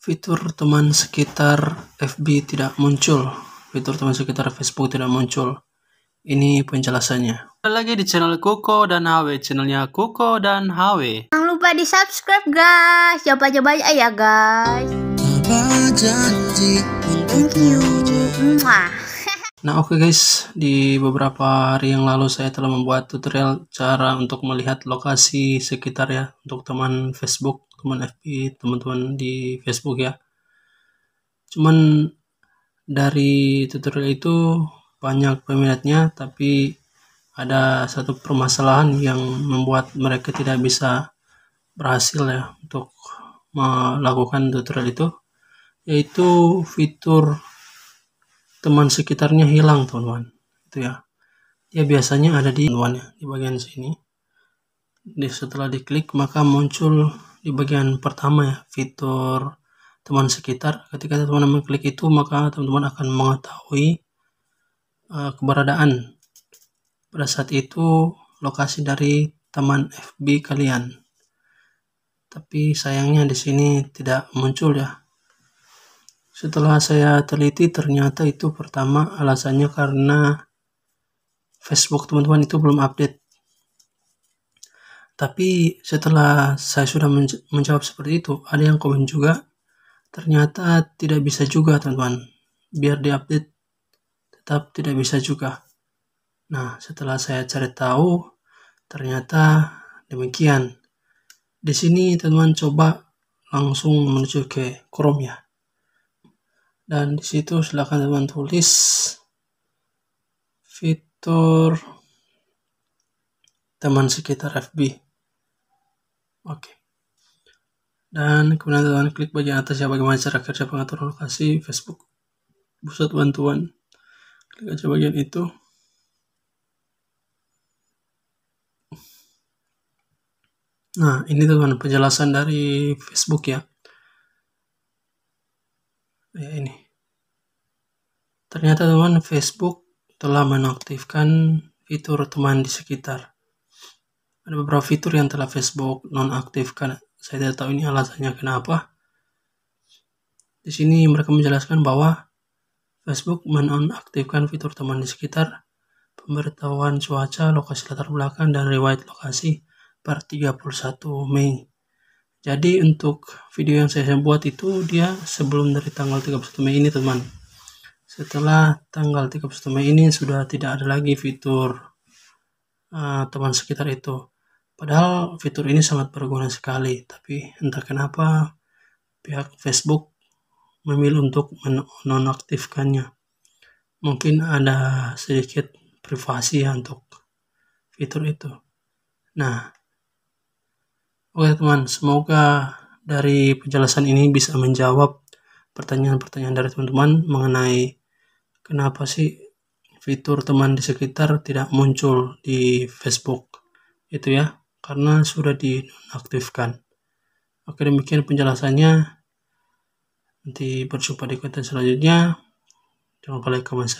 fitur teman sekitar FB tidak muncul fitur teman sekitar Facebook tidak muncul ini penjelasannya Kembali lagi di channel Kuko dan HW channelnya Kuko dan HW jangan lupa di subscribe guys coba-coba aja ya guys thank you Nah oke okay guys, di beberapa hari yang lalu saya telah membuat tutorial cara untuk melihat lokasi sekitar ya untuk teman Facebook teman FB teman-teman di Facebook ya cuman dari tutorial itu banyak peminatnya tapi ada satu permasalahan yang membuat mereka tidak bisa berhasil ya untuk melakukan tutorial itu yaitu fitur teman sekitarnya hilang teman-teman itu ya dia biasanya ada di teman ya di bagian sini di setelah diklik maka muncul di bagian pertama ya fitur teman sekitar ketika teman-teman mengklik itu maka teman-teman akan mengetahui uh, keberadaan pada saat itu lokasi dari teman FB kalian tapi sayangnya di sini tidak muncul ya setelah saya teliti ternyata itu pertama alasannya karena Facebook teman-teman itu belum update tapi setelah saya sudah menj menjawab seperti itu, ada yang komen juga, ternyata tidak bisa juga teman-teman. Biar diupdate, tetap tidak bisa juga. Nah, setelah saya cari tahu, ternyata demikian. Di sini teman-teman coba langsung menuju ke Chrome ya. Dan di situ silahkan teman tulis fitur teman sekitar FB. Oke. Dan kemudian teman klik bagian atas ya bagaimana cara kerja pengatur lokasi Facebook pusat bantuan. Klik aja bagian itu. Nah, ini teman penjelasan dari Facebook ya. Ya ini. Ternyata teman Facebook telah menonaktifkan fitur teman di sekitar. Ada beberapa fitur yang telah Facebook nonaktifkan. Saya tidak tahu ini alasannya kenapa. Di sini mereka menjelaskan bahwa Facebook menonaktifkan fitur teman di sekitar, pemberitahuan cuaca, lokasi latar belakang, dan riwayat lokasi per 31 Mei. Jadi untuk video yang saya buat itu dia sebelum dari tanggal 31 Mei ini teman. Setelah tanggal 31 Mei ini sudah tidak ada lagi fitur Eh, teman sekitar itu. Padahal fitur ini sangat berguna sekali, tapi entah kenapa pihak Facebook memilih untuk menonaktifkannya. Mungkin ada sedikit privasi ya untuk fitur itu. Nah, oke teman, semoga dari penjelasan ini bisa menjawab pertanyaan-pertanyaan dari teman-teman mengenai kenapa sih fitur teman di sekitar tidak muncul di Facebook itu ya karena sudah dinonaktifkan oke demikian penjelasannya nanti berjumpa di konten selanjutnya jangan lupa like comment share.